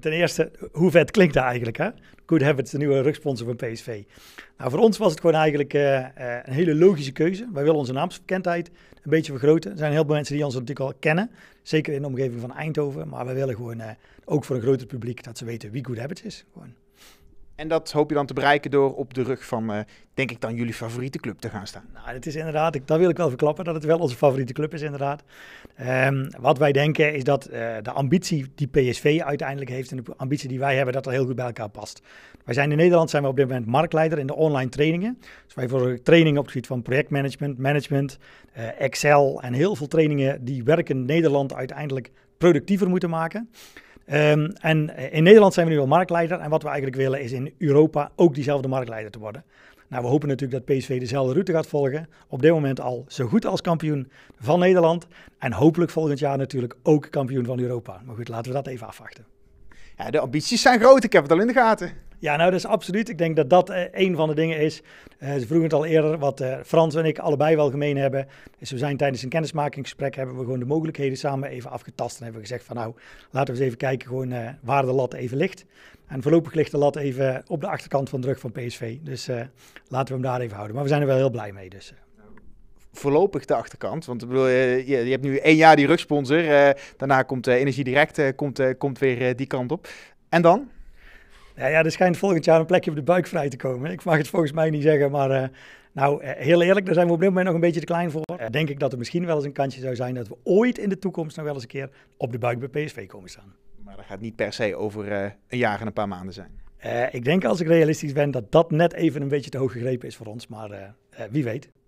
Ten eerste, hoe vet klinkt dat eigenlijk? Hè? Good Habits, de nieuwe rugsponsor van PSV. Nou, voor ons was het gewoon eigenlijk eh, eh, een hele logische keuze. Wij willen onze naamsbekendheid een beetje vergroten. Er zijn heel veel mensen die ons natuurlijk al kennen. Zeker in de omgeving van Eindhoven. Maar we willen gewoon eh, ook voor een groter publiek dat ze weten wie Good Habits is. Gewoon. En dat hoop je dan te bereiken door op de rug van, eh, denk ik dan, jullie favoriete club te gaan staan. Nou, dat is inderdaad, ik, dat wil ik wel verklappen, dat het wel onze favoriete club is inderdaad. Ehm, wat wij denken is dat eh, de ambitie die PSV uiteindelijk heeft en de ambitie die wij hebben, dat dat heel goed bij elkaar past. Wij zijn in Nederland zijn we op dit moment marktleider in de online trainingen. Dus wij voor trainingen op het gebied van projectmanagement, management, eh, Excel en heel veel trainingen die werken Nederland uiteindelijk productiever moeten maken. Ehm, en eh, in Nederland zijn we nu al marktleider. En wat we eigenlijk willen is in Europa ook diezelfde marktleider te worden. Nou, we hopen natuurlijk dat PSV dezelfde route gaat volgen. Op dit moment al zo goed als kampioen van Nederland. En hopelijk volgend jaar natuurlijk ook kampioen van Europa. Maar goed, laten we dat even afwachten. Ja, de ambities zijn groot. Ik heb het al in de gaten. Ja, nou, dat is absoluut. Ik denk dat dat uh, een van de dingen is. Uh, ze vroegen het al eerder, wat eh, Frans en ik allebei wel gemeen hebben. Dus we zijn tijdens een kennismakingsgesprek, hebben we gewoon de mogelijkheden samen even afgetast. En hebben we gezegd van nou, laten we eens even kijken gewoon, waar de lat even ligt. En voorlopig ligt de lat even op de achterkant van de rug van PSV. Dus laten we hem daar even houden. Maar we zijn er wel heel blij mee. Dus voorlopig de achterkant. Want bedoel, je, je, hebt nu één jaar die rugsponsor. daarna komt Energie Direct komt, komt weer die kant op. En dan? Nou ja, er schijnt volgend jaar een plekje op de buik vrij te komen. Ik mag het volgens mij niet zeggen, maar eh, nou, eh, heel eerlijk, daar zijn we op dit moment nog een beetje te klein voor. Eh, denk ik dat er misschien wel eens een kansje zou zijn dat we ooit in de toekomst nog wel eens een keer op de buik bij PSV komen staan. Maar dat gaat niet per se over een jaar en een paar maanden zijn. ik denk als ik realistisch ben dat dat net even een beetje te hoog gegrepen is voor ons, maar wie weet.